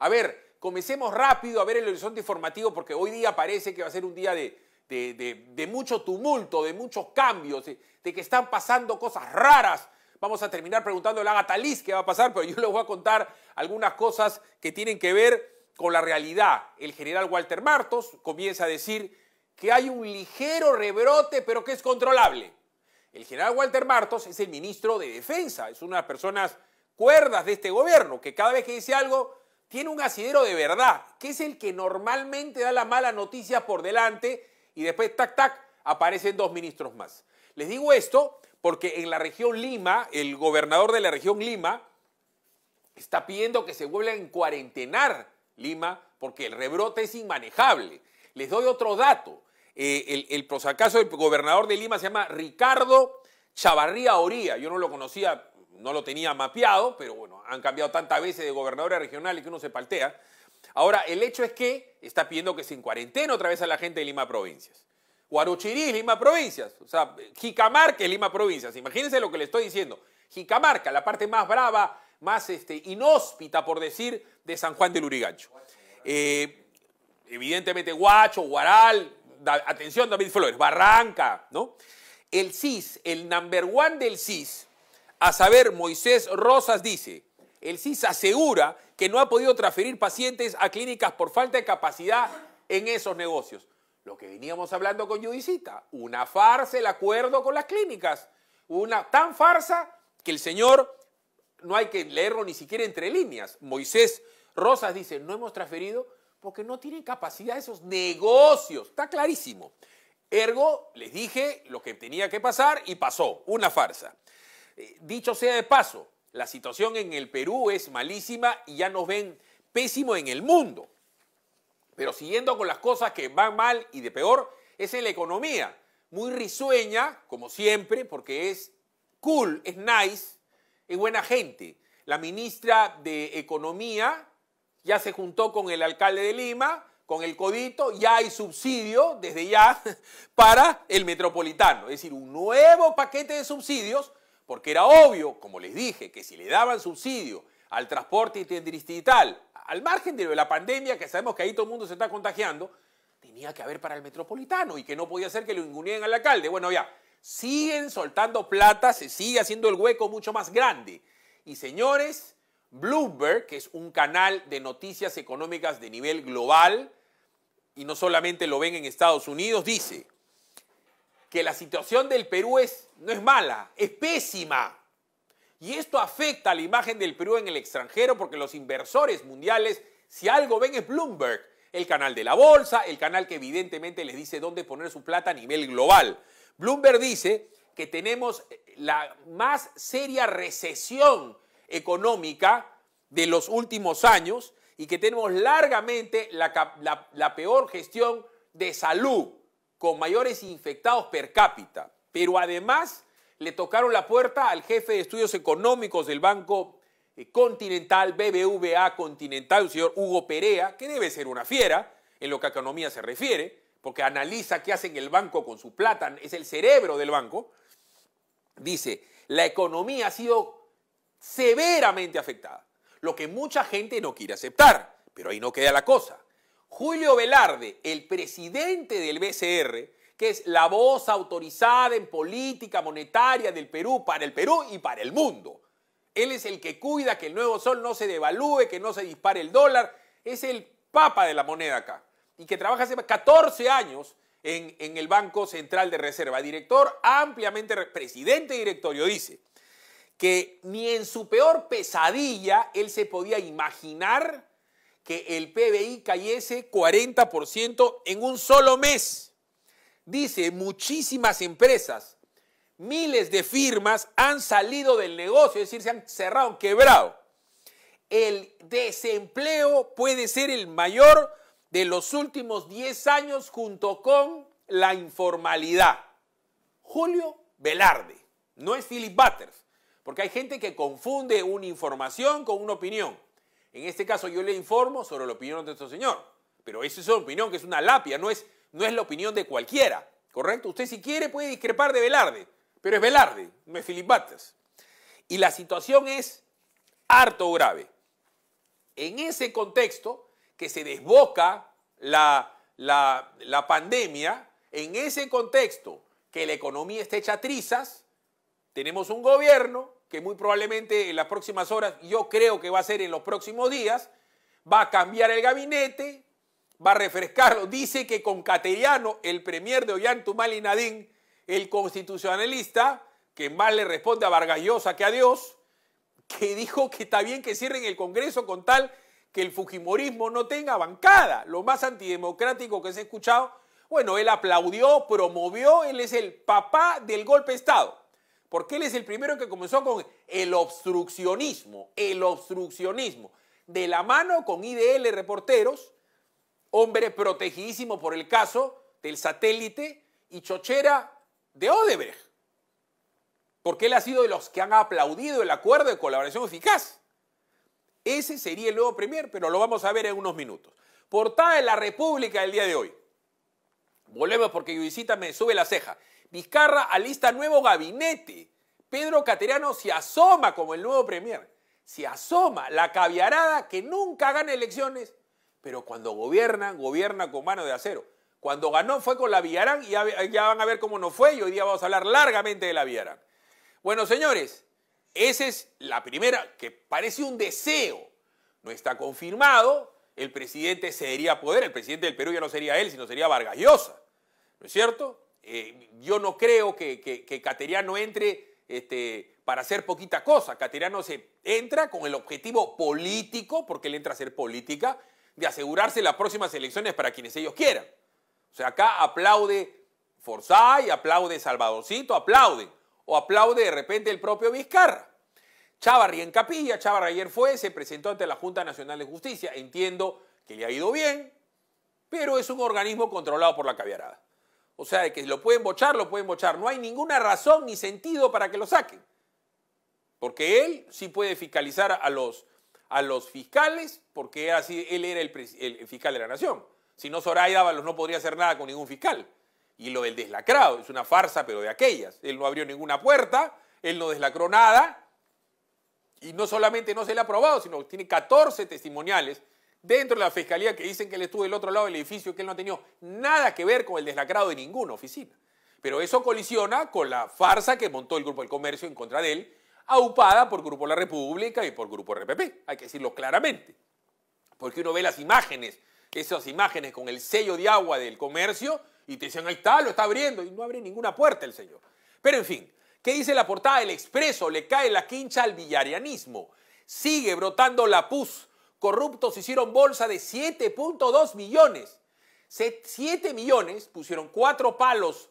A ver, comencemos rápido a ver el horizonte informativo porque hoy día parece que va a ser un día de, mucho tumulto, de muchos cambios, de, que están pasando cosas raras. Vamos a terminar preguntándole a Gataliz qué va a pasar, pero yo les voy a contar algunas cosas que tienen que ver con la realidad. El general Walter Martos comienza a decir que hay un ligero rebrote, pero que es controlable. El general Walter Martos es el ministro de Defensa, es una de las personas cuerdas de este gobierno, que cada vez que dice algo tiene un asidero de verdad, que es el que normalmente da la mala noticia por delante y después, tac, tac, aparecen dos ministros más. Les digo esto porque en la región Lima, el gobernador de la región Lima está pidiendo que se vuelva a cuarentenar Lima porque el rebrote es inmanejable. Les doy otro dato. Eh, el, el del el gobernador de Lima se llama Ricardo Chavarría Oría. Yo no lo conocía, no lo tenía mapeado, pero bueno, han cambiado tantas veces de regional y que uno se paltea. Ahora, el hecho es que está pidiendo que se cuarentena otra vez a la gente de Lima Provincias. Guaruchirí Lima Provincias. O sea, Jicamarca es Lima Provincias. Imagínense lo que le estoy diciendo. Jicamarca, la parte más brava, más este, inhóspita, por decir, de San Juan del Urigancho. Eh, evidentemente, Guacho, Guaral, atención David Flores, Barranca, ¿no? El CIS, el number one del CIS, a saber, Moisés Rosas dice, el CIS asegura que no ha podido transferir pacientes a clínicas por falta de capacidad en esos negocios. Lo que veníamos hablando con Judicita, una farsa el acuerdo con las clínicas, una tan farsa que el señor, no hay que leerlo ni siquiera entre líneas, Moisés Rosas dice, no hemos transferido porque no tienen capacidad esos negocios, está clarísimo. Ergo, les dije lo que tenía que pasar y pasó, una farsa. Eh, dicho sea de paso, la situación en el Perú es malísima y ya nos ven pésimo en el mundo. Pero siguiendo con las cosas que van mal y de peor, es en la economía. Muy risueña, como siempre, porque es cool, es nice, es buena gente. La ministra de Economía ya se juntó con el alcalde de Lima, con el Codito, ya hay subsidio desde ya para el metropolitano. Es decir, un nuevo paquete de subsidios porque era obvio, como les dije, que si le daban subsidio al transporte interdistrital, al margen de la pandemia, que sabemos que ahí todo el mundo se está contagiando, tenía que haber para el metropolitano y que no podía ser que lo ingunien al alcalde. Bueno, ya, siguen soltando plata, se sigue haciendo el hueco mucho más grande. Y señores, Bloomberg, que es un canal de noticias económicas de nivel global, y no solamente lo ven en Estados Unidos, dice, que la situación del Perú es, no es mala, es pésima. Y esto afecta a la imagen del Perú en el extranjero porque los inversores mundiales, si algo ven es Bloomberg, el canal de la bolsa, el canal que evidentemente les dice dónde poner su plata a nivel global. Bloomberg dice que tenemos eh, la más seria recesión económica de los últimos años y que tenemos largamente la peor gestión de salud con mayores infectados per cápita, pero además le tocaron la puerta al jefe de estudios económicos del Banco eh, Continental, BBVA Continental, el señor Hugo Perea, que debe ser una fiera en lo que a economía se refiere, porque analiza qué hacen el banco con su plata, es el cerebro del banco. Dice, la economía ha sido severamente afectada, lo que mucha gente no quiere aceptar, pero ahí no queda la cosa. Julio Velarde, el presidente del BCR, que es la voz autorizada en política monetaria del Perú para el Perú y para el mundo. Él es el que cuida que el nuevo sol no se devalúe, que no se dispare el dólar. Es el papa de la moneda acá y que trabaja hace 14 años en, en el Banco Central de Reserva. Director ampliamente, presidente directorio, dice que ni en su peor pesadilla él se podía imaginar que el PBI cayese 40% en un solo mes. Dice, muchísimas empresas, miles de firmas han salido del negocio, es decir, se han cerrado, quebrado. El desempleo puede ser el mayor de los últimos 10 años junto con la informalidad. Julio Velarde, no es Philip Butters, porque hay gente que confunde una información con una opinión. En este caso yo le informo sobre la opinión de nuestro Señor, pero esa es su opinión, que es una lapia, no es, no es la opinión de cualquiera, ¿correcto? Usted si quiere puede discrepar de Velarde, pero es Velarde, no es Filipatas. Y la situación es harto grave. En ese contexto que se desboca la, la pandemia, en ese contexto que la economía está hecha trizas, tenemos un gobierno que muy probablemente en las próximas horas, yo creo que va a ser en los próximos días, va a cambiar el gabinete, va a refrescarlo. Dice que con Cateriano, el premier de Ollantumal y Nadín, el constitucionalista, que más le responde a Vargas que a Dios, que dijo que está bien que cierren el Congreso con tal que el Fujimorismo no tenga bancada, lo más antidemocrático que se ha escuchado. Bueno, él aplaudió, promovió, él es el papá del golpe de Estado. Porque él es el primero que comenzó con el obstruccionismo, el obstruccionismo. De la mano con IDL Reporteros, hombre protegidísimo por el caso del satélite y chochera de Odebrecht. Porque él ha sido de los que han aplaudido el acuerdo de colaboración eficaz. Ese sería el nuevo premier, pero lo vamos a ver en unos minutos. Portada de la República del día de hoy. Volvemos porque Yudicita me sube la ceja. Vizcarra alista nuevo gabinete. Pedro Cateriano se asoma como el nuevo premier. Se asoma la caviarada que nunca gana elecciones, pero cuando gobierna, gobierna con mano de acero. Cuando ganó fue con la Villarán y ya, ya van a ver cómo no fue y hoy día vamos a hablar largamente de la Villarán. Bueno, señores, esa es la primera que parece un deseo. No está confirmado, el presidente cedería poder, el presidente del Perú ya no sería él, sino sería Vargas Llosa, ¿no es cierto? Eh, yo no creo que, Cateriano entre este, para hacer poquita cosa. Cateriano se entra con el objetivo político, porque él entra a hacer política, de asegurarse las próximas elecciones para quienes ellos quieran. O sea, acá aplaude Forzay, aplaude Salvadorcito, aplaude. O aplaude de repente el propio Vizcarra. Chávarri en capilla, Chávarri ayer fue, se presentó ante la Junta Nacional de Justicia. Entiendo que le ha ido bien, pero es un organismo controlado por la caviarada. O sea, que lo pueden bochar, lo pueden bochar. No hay ninguna razón ni sentido para que lo saquen. Porque él sí puede fiscalizar a los, a los fiscales, porque así, él era el, fiscal de la nación. Si no, Soraya Ábalos no podría hacer nada con ningún fiscal. Y lo del deslacrado, es una farsa, pero de aquellas. Él no abrió ninguna puerta, él no deslacró nada. Y no solamente no se le ha aprobado, sino que tiene 14 testimoniales dentro de la fiscalía que dicen que él estuvo del otro lado del edificio, que él no ha tenido nada que ver con el deslacrado de ninguna oficina. Pero eso colisiona con la farsa que montó el Grupo del Comercio en contra de él, aupada por Grupo La República y por Grupo RPP, hay que decirlo claramente. Porque uno ve las imágenes, esas imágenes con el sello de agua del comercio y te dicen, ahí está, lo está abriendo y no abre ninguna puerta el señor. Pero en fin, ¿qué dice la portada del Expreso? Le cae la quincha al villarianismo. Sigue brotando la pus corruptos hicieron bolsa de 7.2 millones. 7 millones pusieron cuatro palos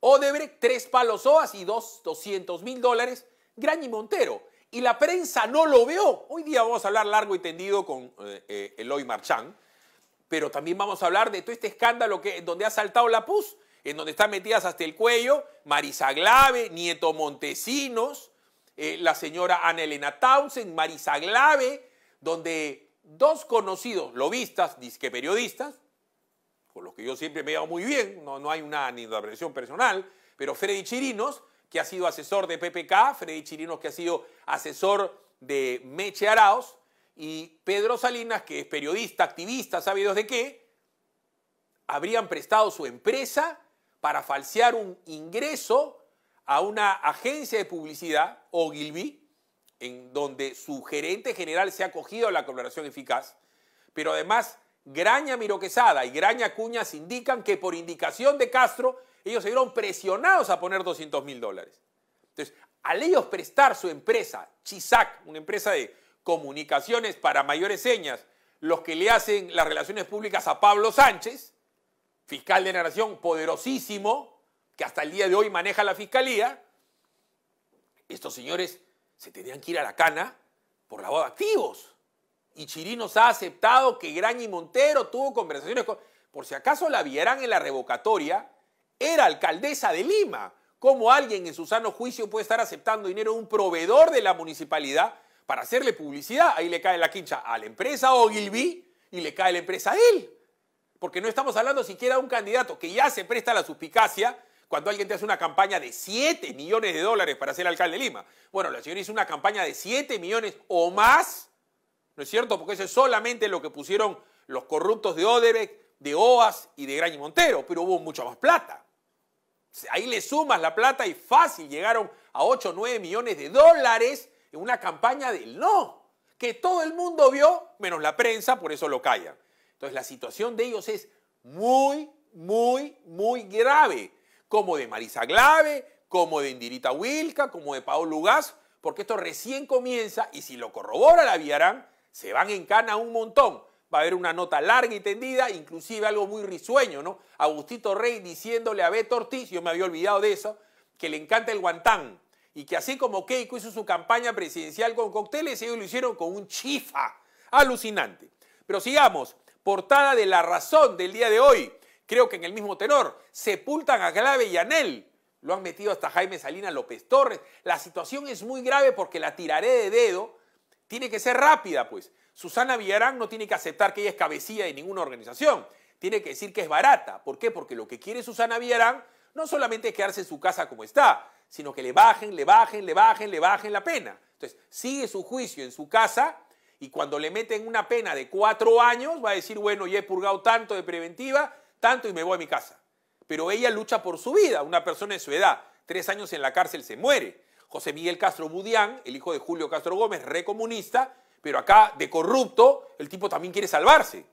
Odebrecht, tres palos OAS y 2, 200 mil dólares Gran y Montero. Y la prensa no lo vio. Hoy día vamos a hablar largo y tendido con eh, eh, Eloy Marchán, pero también vamos a hablar de todo este escándalo que, donde ha saltado la PUS, en donde están metidas hasta el cuello Marisa Glave, Nieto Montesinos, eh, la señora Ana Elena Townsend, Marisa Glave, donde dos conocidos lobistas, disque periodistas, con los que yo siempre me he dado muy bien, no, no hay una ni una personal, pero Freddy Chirinos, que ha sido asesor de PPK, Freddy Chirinos, que ha sido asesor de Meche Araos, y Pedro Salinas, que es periodista, activista, sabidos de qué, habrían prestado su empresa para falsear un ingreso a una agencia de publicidad, Ogilvy, en donde su gerente general se ha acogido a la colaboración eficaz, pero además Graña Miroquesada y Graña Cuñas indican que por indicación de Castro ellos se vieron presionados a poner 200 mil dólares. Entonces, al ellos prestar su empresa, Chisac, una empresa de comunicaciones para mayores señas, los que le hacen las relaciones públicas a Pablo Sánchez, fiscal de narración poderosísimo, que hasta el día de hoy maneja la fiscalía, estos señores se tenían que ir a la cana por lavado de activos. Y Chirinos ha aceptado que Gran y Montero tuvo conversaciones con... Por si acaso la vieran en la revocatoria, era alcaldesa de Lima. ¿Cómo alguien en su sano juicio puede estar aceptando dinero de un proveedor de la municipalidad para hacerle publicidad? Ahí le cae la quincha a la empresa Ogilvy y le cae la empresa a él. Porque no estamos hablando siquiera de un candidato que ya se presta a la suspicacia cuando alguien te hace una campaña de 7 millones de dólares para ser alcalde de Lima. Bueno, la señora hizo una campaña de 7 millones o más, ¿no es cierto? Porque eso es solamente lo que pusieron los corruptos de Odebrecht, de OAS y de y Montero, pero hubo mucha más plata. Ahí le sumas la plata y fácil llegaron a 8 o 9 millones de dólares en una campaña del no, que todo el mundo vio, menos la prensa, por eso lo callan. Entonces la situación de ellos es muy, muy, muy grave como de Marisa Glave, como de Indirita Wilca, como de Paolo Lugas, porque esto recién comienza y si lo corrobora la Villarán, se van en cana un montón. Va a haber una nota larga y tendida, inclusive algo muy risueño, ¿no? Agustito Rey diciéndole a Beto Ortiz, yo me había olvidado de eso, que le encanta el guantán y que así como Keiko hizo su campaña presidencial con cócteles, ellos lo hicieron con un chifa alucinante. Pero sigamos, portada de la razón del día de hoy creo que en el mismo tenor, sepultan a Clave y Anel. Lo han metido hasta Jaime Salinas López Torres. La situación es muy grave porque la tiraré de dedo. Tiene que ser rápida, pues. Susana Villarán no tiene que aceptar que ella es cabecilla de ninguna organización. Tiene que decir que es barata. ¿Por qué? Porque lo que quiere Susana Villarán no solamente es quedarse en su casa como está, sino que le bajen, le bajen, le bajen, le bajen la pena. Entonces, sigue su juicio en su casa y cuando le meten una pena de cuatro años, va a decir, bueno, ya he purgado tanto de preventiva, tanto y me voy a mi casa. Pero ella lucha por su vida, una persona de su edad, tres años en la cárcel se muere. José Miguel Castro Budián, el hijo de Julio Castro Gómez, recomunista, pero acá de corrupto, el tipo también quiere salvarse.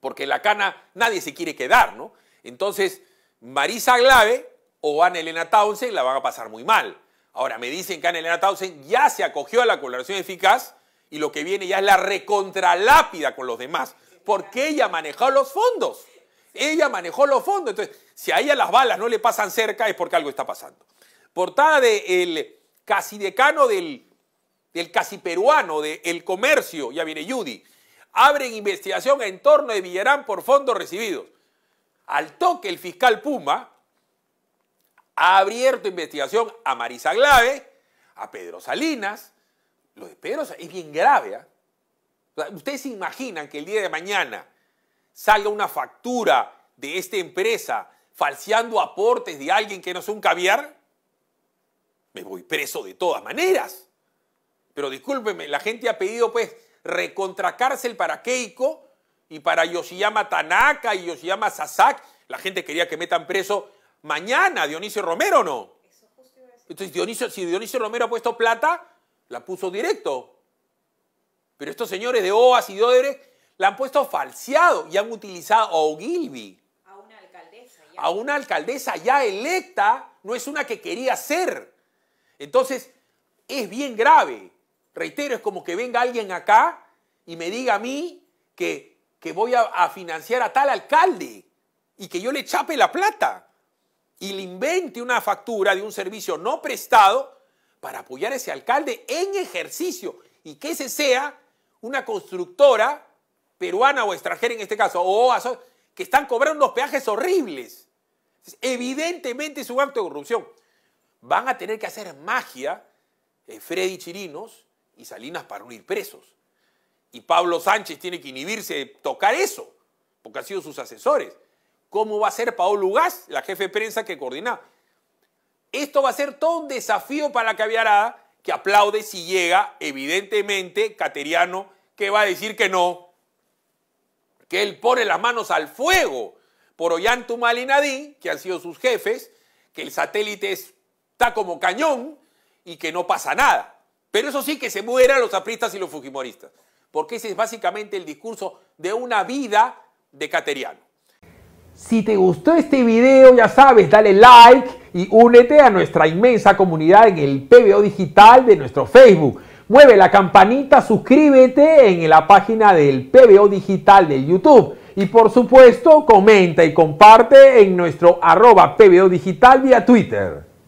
Porque en la cana nadie se quiere quedar, ¿no? Entonces, Marisa Glave o Ana Elena Townsend la van a pasar muy mal. Ahora, me dicen que Ana Elena Townsend ya se acogió a la colaboración eficaz y lo que viene ya es la recontralápida con los demás, porque ella manejó los fondos. Ella manejó los fondos. Entonces, si a ella las balas no le pasan cerca es porque algo está pasando. Portada del casi decano del, del casi peruano, del comercio, ya viene Judy. Abren investigación en torno de Villarán por fondos recibidos. Al toque, el fiscal Puma ha abierto investigación a Marisa Glave, a Pedro Salinas. Lo de Pedro es bien grave. ¿ah? Ustedes se imaginan que el día de mañana salga una factura de esta empresa falseando aportes de alguien que no es un caviar, me voy preso de todas maneras. Pero discúlpeme, la gente ha pedido pues recontracárcel para Keiko y para Yoshiyama Tanaka y Yoshiyama Sasak. La gente quería que metan preso mañana Dionisio Romero, ¿no? Entonces, Dionisio, si Dionisio Romero ha puesto plata, la puso directo. Pero estos señores de OAS y de la han puesto falseado y han utilizado a Gilby. A una alcaldesa ya. A una alcaldesa ya electa, no es una que quería ser. Entonces, es bien grave. Reitero, es como que venga alguien acá y me diga a mí que, que voy a, financiar a tal alcalde y que yo le chape la plata y le invente una factura de un servicio no prestado para apoyar a ese alcalde en ejercicio y que ese sea una constructora peruana o extranjera en este caso, o que están cobrando unos peajes horribles. Evidentemente es un acto de corrupción. Van a tener que hacer magia eh, Freddy Chirinos y Salinas para unir presos. Y Pablo Sánchez tiene que inhibirse de tocar eso, porque han sido sus asesores. ¿Cómo va a ser Paolo Lugas, la jefe de prensa que coordina? Esto va a ser todo un desafío para la caviarada que aplaude si llega, evidentemente, Cateriano, que va a decir que no, que él pone las manos al fuego por Ollantumal y que han sido sus jefes, que el satélite está como cañón y que no pasa nada. Pero eso sí, que se mueran los apristas y los fujimoristas, porque ese es básicamente el discurso de una vida de Cateriano. Si te gustó este video, ya sabes, dale like y únete a nuestra inmensa comunidad en el PBO digital de nuestro Facebook. Mueve la campanita, suscríbete en la página del PBO Digital de YouTube. Y por supuesto, comenta y comparte en nuestro arroba PBO Digital vía Twitter